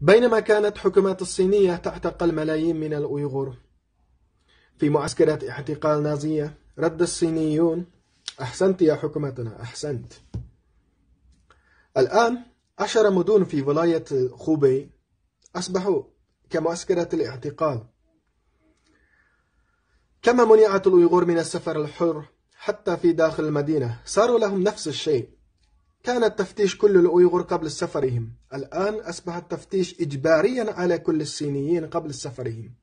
بينما كانت حكومات الصينية تعتقل ملايين من الأويغور في معسكرات اعتقال نازية رد الصينيون أحسنت يا حكومتنا أحسنت الآن عشر مدن في ولاية خوبي أصبحوا كمعسكرات الاعتقال كما منعت الأويغور من السفر الحر حتى في داخل المدينة صاروا لهم نفس الشيء كان التفتيش كل الأويغور قبل سفرهم الآن أصبح التفتيش إجباريا على كل الصينيين قبل سفرهم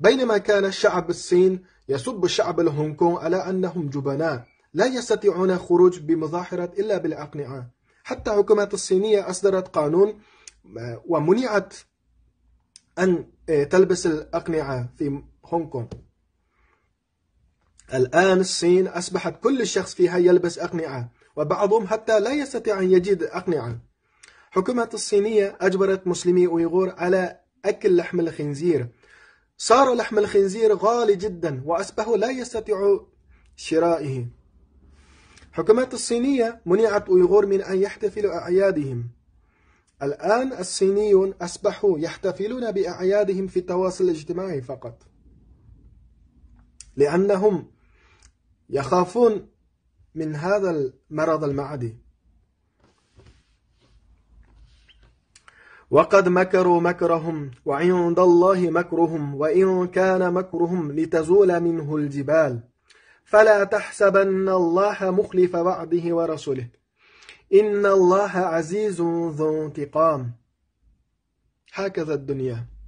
بينما كان الشعب الصين يسب شعب الهونغ كونغ على أنهم جبناء لا يستطيعون الخروج بمظاهرة إلا بالأقنعة حتى حكومة الصينية أصدرت قانون آه، ومنعت أن آه، تلبس الأقنعة في هونغ كونغ الآن الصين أصبحت كل شخص فيها يلبس أقنعة وبعضهم حتى لا يستطيع أن يجد أقنعة حكومة الصينية أجبرت مسلمي أويغور على أكل لحم الخنزير صار لحم الخنزير غالي جدا وأصبحوا لا يستطيعوا شرائه حكومة الصينية منعت أويغور من أن يحتفلوا أعيادهم الآن الصينيون أصبحوا يحتفلون بأعيادهم في التواصل الاجتماعي فقط لأنهم يخافون من هذا المرض المعدي وقد مكروا مكرهم وعند الله مكرهم وإن كان مكرهم لتزول منه الجبال فلا تحسبن الله مخلف وعده ورسوله إن الله عزيز ذو انتقام هكذا الدنيا